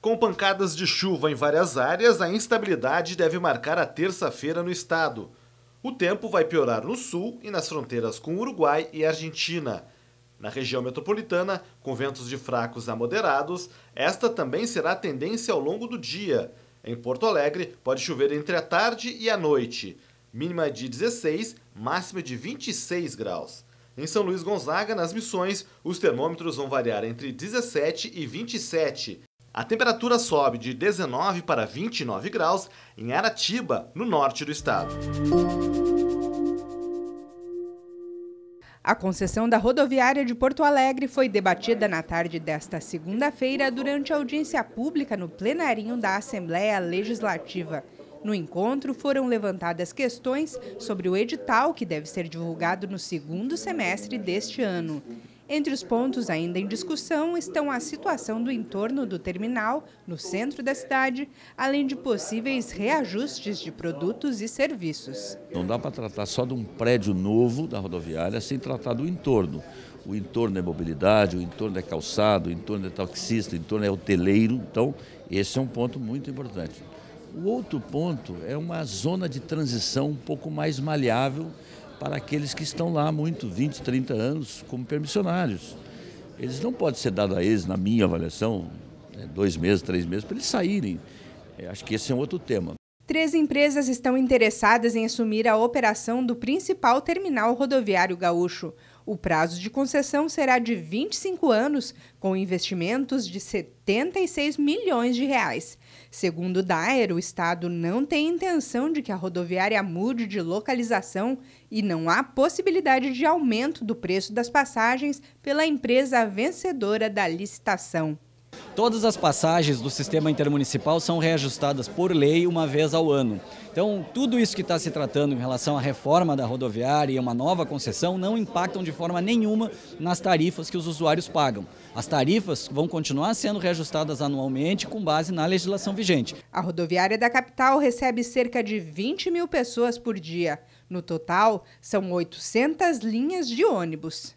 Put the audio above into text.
Com pancadas de chuva em várias áreas, a instabilidade deve marcar a terça-feira no estado. O tempo vai piorar no sul e nas fronteiras com Uruguai e Argentina. Na região metropolitana, com ventos de fracos a moderados, esta também será a tendência ao longo do dia. Em Porto Alegre, pode chover entre a tarde e a noite, mínima de 16, máxima de 26 graus. Em São Luís Gonzaga, nas Missões, os termômetros vão variar entre 17 e 27 a temperatura sobe de 19 para 29 graus em Aratiba, no norte do estado. A concessão da rodoviária de Porto Alegre foi debatida na tarde desta segunda-feira durante audiência pública no plenarinho da Assembleia Legislativa. No encontro, foram levantadas questões sobre o edital que deve ser divulgado no segundo semestre deste ano. Entre os pontos ainda em discussão estão a situação do entorno do terminal, no centro da cidade, além de possíveis reajustes de produtos e serviços. Não dá para tratar só de um prédio novo da rodoviária sem tratar do entorno. O entorno é mobilidade, o entorno é calçado, o entorno é taxista, o entorno é hoteleiro. Então, esse é um ponto muito importante. O outro ponto é uma zona de transição um pouco mais maleável para aqueles que estão lá há muito, 20, 30 anos, como permissionários. Eles não podem ser dados a eles, na minha avaliação, né, dois meses, três meses, para eles saírem. É, acho que esse é um outro tema três empresas estão interessadas em assumir a operação do principal terminal rodoviário gaúcho. O prazo de concessão será de 25 anos, com investimentos de 76 milhões de reais. Segundo o Daer, o Estado não tem intenção de que a rodoviária mude de localização e não há possibilidade de aumento do preço das passagens pela empresa vencedora da licitação. Todas as passagens do sistema intermunicipal são reajustadas por lei uma vez ao ano. Então, tudo isso que está se tratando em relação à reforma da rodoviária e uma nova concessão não impactam de forma nenhuma nas tarifas que os usuários pagam. As tarifas vão continuar sendo reajustadas anualmente com base na legislação vigente. A rodoviária da capital recebe cerca de 20 mil pessoas por dia. No total, são 800 linhas de ônibus.